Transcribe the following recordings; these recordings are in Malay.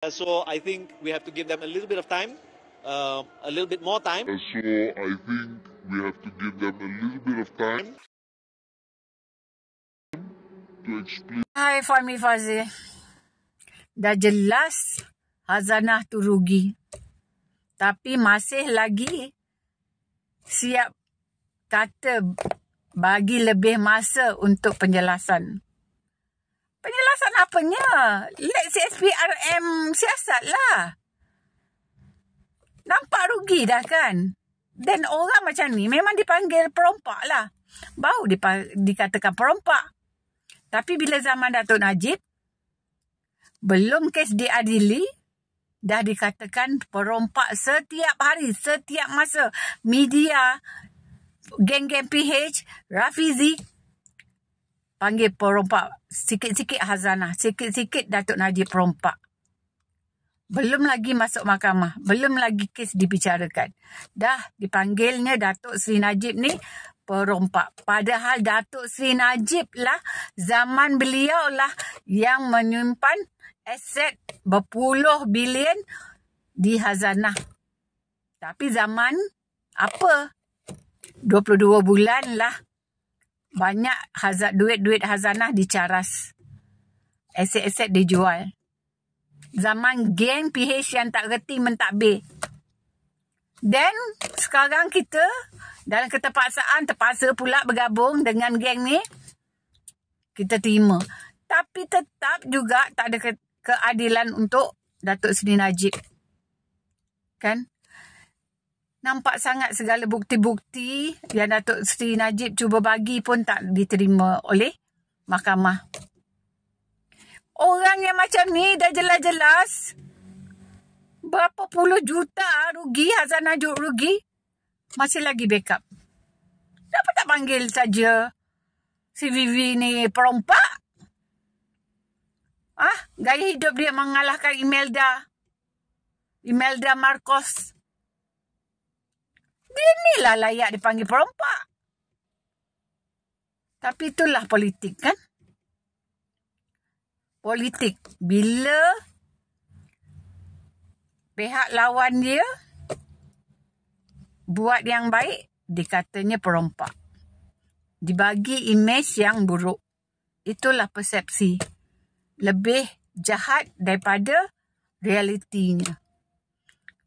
Uh, so I think we have to give them a little bit of time, uh, a little bit more time. Uh, so I think we have to give them a little bit of time Hi, Fami Fazi. Dah jelas hazanah tu rugi. Tapi masih lagi siap kata bagi lebih masa untuk penjelasan apanya? Let's SPRM siasat lah. Nampak rugi dah kan? Dan orang macam ni memang dipanggil perompak lah. Baru dikatakan perompak. Tapi bila zaman Datuk Najib, belum kes diadili, dah dikatakan perompak setiap hari, setiap masa. Media, geng-geng PH, Rafizi, panggil perompak sikit-sikit hazanah, sikit-sikit Datuk Najib perompak. Belum lagi masuk mahkamah, belum lagi kes dibicarakan. Dah dipanggilnya Datuk Sri Najib ni perompak. Padahal Datuk Sri Najib lah zaman beliau lah yang menyimpan aset berpuluh bilion di hazanah. Tapi zaman apa? 22 bulan lah banyak hazard, duit-duit hazanah dicaras. Aset-aset dijual. Zaman geng PH yang tak reti mentadbir. Then sekarang kita dalam keterpaksaan terpaksa pula bergabung dengan geng ni. Kita terima. Tapi tetap juga tak ada ke- keadilan untuk Datuk Seri Najib. Kan? nampak sangat segala bukti-bukti yang Datuk Seri Najib cuba bagi pun tak diterima oleh mahkamah. Orang yang macam ni dah jelas-jelas berapa puluh juta rugi, Hazan Najib rugi, masih lagi backup. Kenapa tak panggil saja si Vivi ni perompak? Ah, gaya hidup dia mengalahkan Imelda. Imelda Marcos. Marcos. Dia ni lah layak dipanggil perompak. Tapi itulah politik kan? Politik. Bila pihak lawan dia buat yang baik, dikatanya perompak. Dibagi imej yang buruk. Itulah persepsi. Lebih jahat daripada realitinya.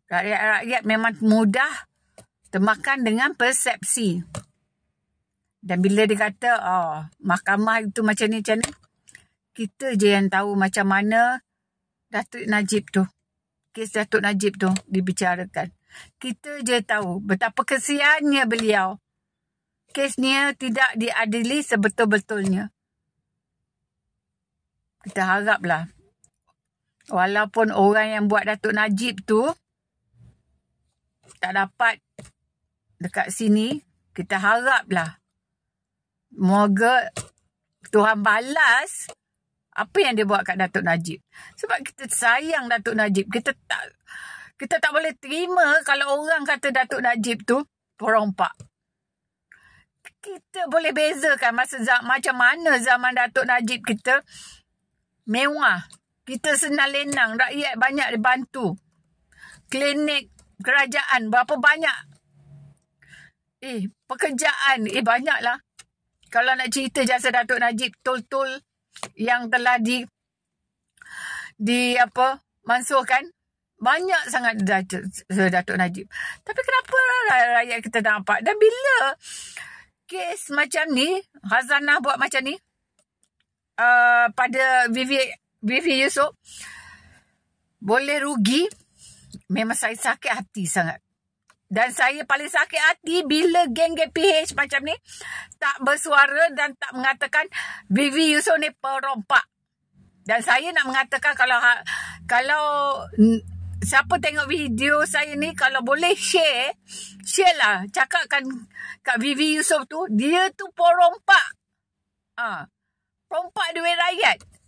Rakyat-rakyat memang mudah termakan dengan persepsi. Dan bila dia kata, oh, mahkamah itu macam ni, macam ni. Kita je yang tahu macam mana Datuk Najib tu. Kes Datuk Najib tu dibicarakan. Kita je tahu betapa kesiannya beliau. Kesnya tidak diadili sebetul-betulnya. Kita haraplah. Walaupun orang yang buat Datuk Najib tu. Tak dapat dekat sini, kita haraplah. Moga Tuhan balas apa yang dia buat kat Datuk Najib. Sebab kita sayang Datuk Najib. Kita tak kita tak boleh terima kalau orang kata Datuk Najib tu perompak. Kita boleh bezakan masa macam mana zaman Datuk Najib kita mewah. Kita senang lenang, rakyat banyak dibantu. Klinik kerajaan berapa banyak Eh, pekerjaan. Eh, banyaklah. Kalau nak cerita jasa Datuk Najib, tol-tol yang telah di, di apa, mansuhkan. Banyak sangat jasa Datuk Najib. Tapi kenapa lah rakyat kita nampak? Dan bila kes macam ni, Hazanah buat macam ni, uh, pada Vivi, Vivi Yusof, boleh rugi, memang saya sakit hati sangat. Dan saya paling sakit hati bila geng-geng PH macam ni tak bersuara dan tak mengatakan Vivi Yusof ni perompak. Dan saya nak mengatakan kalau ha, kalau siapa tengok video saya ni kalau boleh share, share lah. Cakapkan kat Vivi Yusof tu, dia tu perompak. Ha. Perompak duit rakyat.